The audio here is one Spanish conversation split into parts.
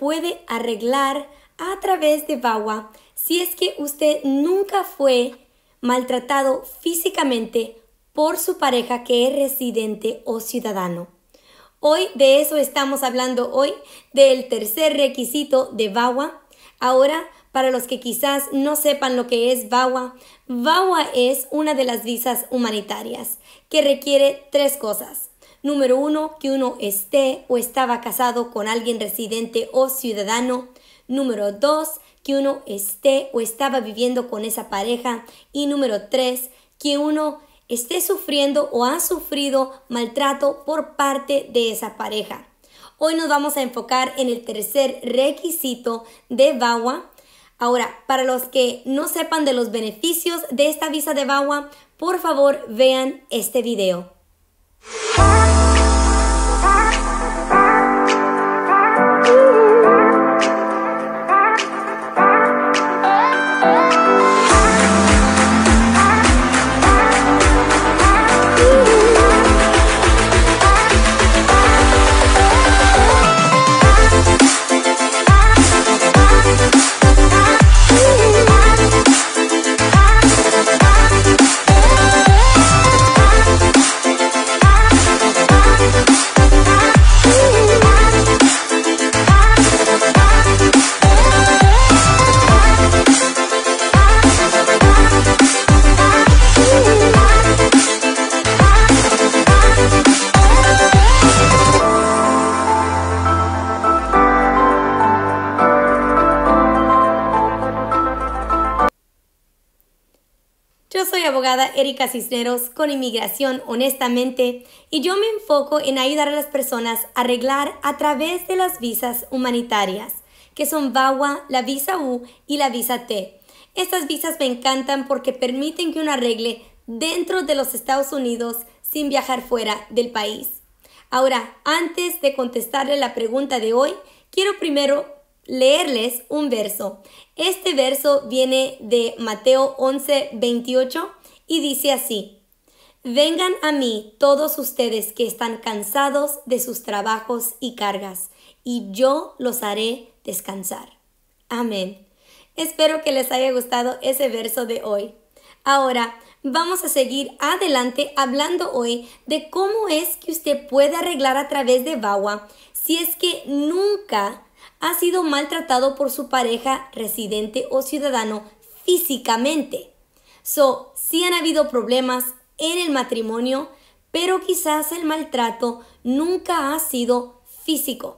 puede arreglar a través de VAWA si es que usted nunca fue maltratado físicamente por su pareja que es residente o ciudadano. Hoy de eso estamos hablando hoy, del tercer requisito de VAWA. Ahora, para los que quizás no sepan lo que es VAWA, VAWA es una de las visas humanitarias que requiere tres cosas Número uno, que uno esté o estaba casado con alguien residente o ciudadano. Número 2, que uno esté o estaba viviendo con esa pareja. Y número 3, que uno esté sufriendo o ha sufrido maltrato por parte de esa pareja. Hoy nos vamos a enfocar en el tercer requisito de VAWA. Ahora, para los que no sepan de los beneficios de esta visa de VAWA, por favor vean este video. Erika Cisneros con Inmigración Honestamente y yo me enfoco en ayudar a las personas a arreglar a través de las visas humanitarias, que son VAWA, la visa U y la visa T. Estas visas me encantan porque permiten que uno arregle dentro de los Estados Unidos sin viajar fuera del país. Ahora, antes de contestarle la pregunta de hoy, quiero primero leerles un verso. Este verso viene de Mateo 11, 28 y dice así, Vengan a mí todos ustedes que están cansados de sus trabajos y cargas, y yo los haré descansar. Amén. Espero que les haya gustado ese verso de hoy. Ahora, vamos a seguir adelante hablando hoy de cómo es que usted puede arreglar a través de VAWA si es que nunca ha sido maltratado por su pareja, residente o ciudadano físicamente. So, sí han habido problemas en el matrimonio, pero quizás el maltrato nunca ha sido físico.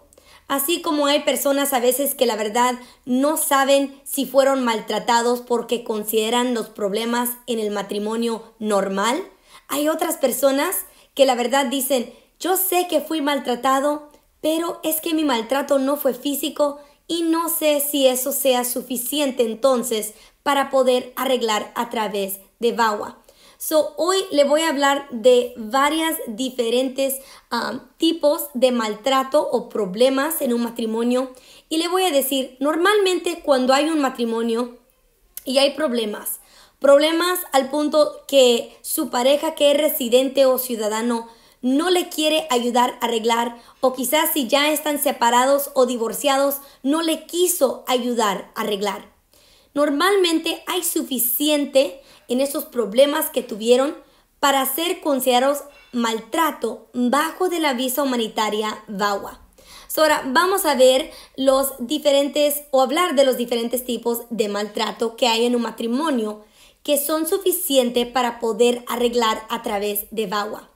Así como hay personas a veces que la verdad no saben si fueron maltratados porque consideran los problemas en el matrimonio normal, hay otras personas que la verdad dicen, yo sé que fui maltratado, pero es que mi maltrato no fue físico, y no sé si eso sea suficiente entonces para poder arreglar a través de VAWA. So, hoy le voy a hablar de varias diferentes um, tipos de maltrato o problemas en un matrimonio y le voy a decir, normalmente cuando hay un matrimonio y hay problemas, problemas al punto que su pareja que es residente o ciudadano no le quiere ayudar a arreglar o quizás si ya están separados o divorciados, no le quiso ayudar a arreglar. Normalmente hay suficiente en esos problemas que tuvieron para ser considerados maltrato bajo de la visa humanitaria VAWA. ahora vamos a ver los diferentes o hablar de los diferentes tipos de maltrato que hay en un matrimonio que son suficientes para poder arreglar a través de VAWA.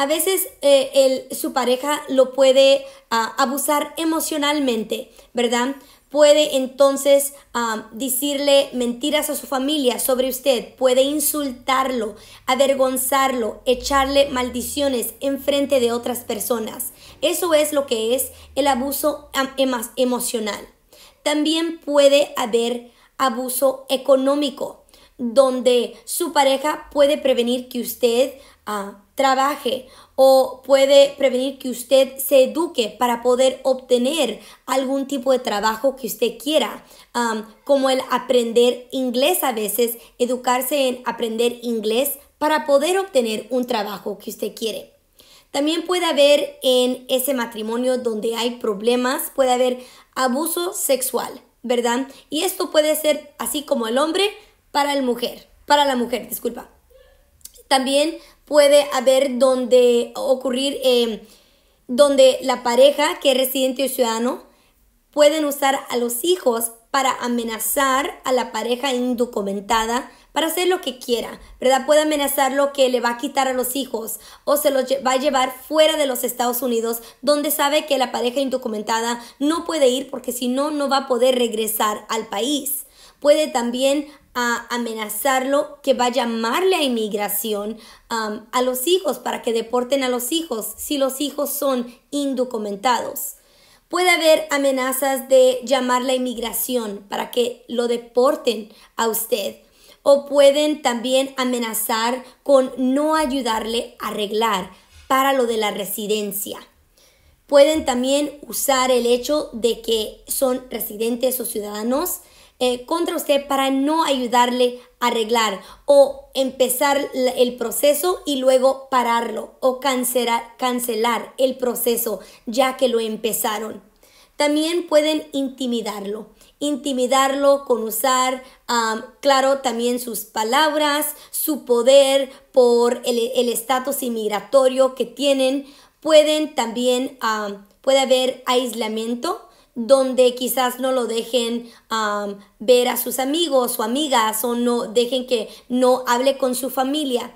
A veces eh, el, su pareja lo puede ah, abusar emocionalmente, ¿verdad? Puede entonces ah, decirle mentiras a su familia sobre usted, puede insultarlo, avergonzarlo, echarle maldiciones en frente de otras personas. Eso es lo que es el abuso ah, em, emocional. También puede haber abuso económico, donde su pareja puede prevenir que usted trabaje o puede prevenir que usted se eduque para poder obtener algún tipo de trabajo que usted quiera, um, como el aprender inglés a veces, educarse en aprender inglés para poder obtener un trabajo que usted quiere. También puede haber en ese matrimonio donde hay problemas, puede haber abuso sexual, ¿verdad? Y esto puede ser así como el hombre para la mujer, para la mujer, disculpa. También puede haber donde ocurrir, em, donde la pareja que es residente o ciudadano pueden usar a los hijos para amenazar a la pareja indocumentada para hacer lo que quiera, ¿verdad? Puede amenazar lo que le va a quitar a los hijos o se los va a llevar fuera de los Estados Unidos, donde sabe que la pareja indocumentada no puede ir porque si no, no va a poder regresar al país puede también ah, amenazarlo que va a llamarle a inmigración a los hijos para que deporten a los hijos si los hijos son indocumentados. Puede haber amenazas de llamarle a inmigración para que lo deporten a usted. O pueden también amenazar con no ayudarle a arreglar para lo de la residencia. Pueden también usar el hecho de que son residentes o ciudadanos eh, contra usted para no ayudarle a arreglar o empezar el proceso y luego pararlo o cancelar, cancelar el proceso ya que lo empezaron. También pueden intimidarlo intimidarlo con usar, claro, también sus palabras, su poder por el estatus inmigratorio que tienen. Pueden también, puede haber aislamiento donde quizás no lo dejen ver a sus amigos o amigas o no dejen que no hable con su familia.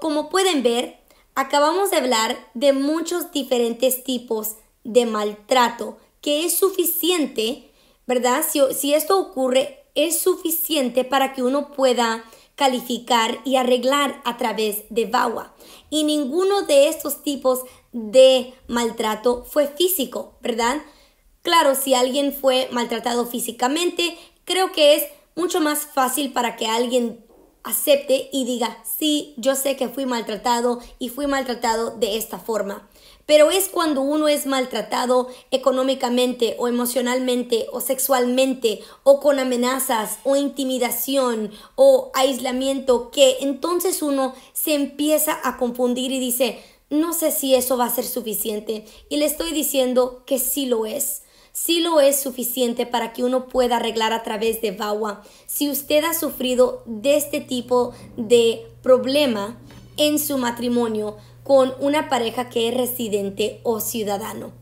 como pueden ver, acabamos de hablar de muchos diferentes tipos de maltrato que es suficiente, ¿verdad? Si, si esto ocurre, es suficiente para que uno pueda calificar y arreglar a través de VAWA. Y ninguno de estos tipos de maltrato fue físico, ¿verdad? Claro, si alguien fue maltratado físicamente, creo que es mucho más fácil para que alguien acepte y diga, sí, yo sé que fui maltratado y fui maltratado de esta forma. Pero es cuando uno es maltratado económicamente o emocionalmente o sexualmente o con amenazas o intimidación o aislamiento que entonces uno se empieza a confundir y dice, no sé si eso va a ser suficiente. Y le estoy diciendo que sí lo es si lo es suficiente para que uno pueda arreglar a través de VAWA. Si usted ha sufrido de este tipo de problema en su matrimonio con una pareja que es residente o ciudadano.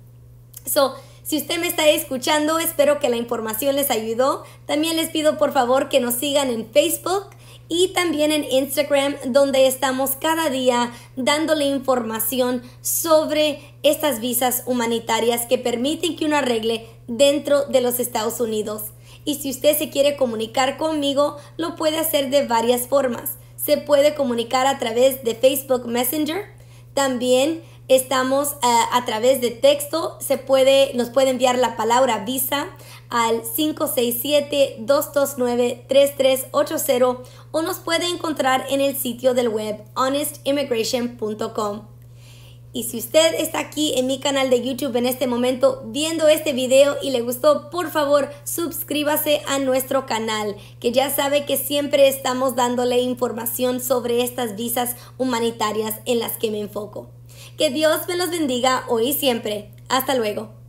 So, si usted me está escuchando, espero que la información les ayudó. También les pido por favor que nos sigan en Facebook, y también en Instagram donde estamos cada día dándole información sobre estas visas humanitarias que permiten que uno arregle dentro de los Estados Unidos. Y si usted se quiere comunicar conmigo, lo puede hacer de varias formas. Se puede comunicar a través de Facebook Messenger, también estamos eh, a través de texto, se puede, nos puede enviar la palabra visa al 567-229-3380 o nos puede encontrar en el sitio del web honestimmigration.com. Y si usted está aquí en mi canal de YouTube en este momento viendo este video y le gustó, por favor, suscríbase a nuestro canal, que ya sabe que siempre estamos dándole información sobre estas visas humanitarias en las que me enfoco. Que Dios me los bendiga hoy y siempre. Hasta luego.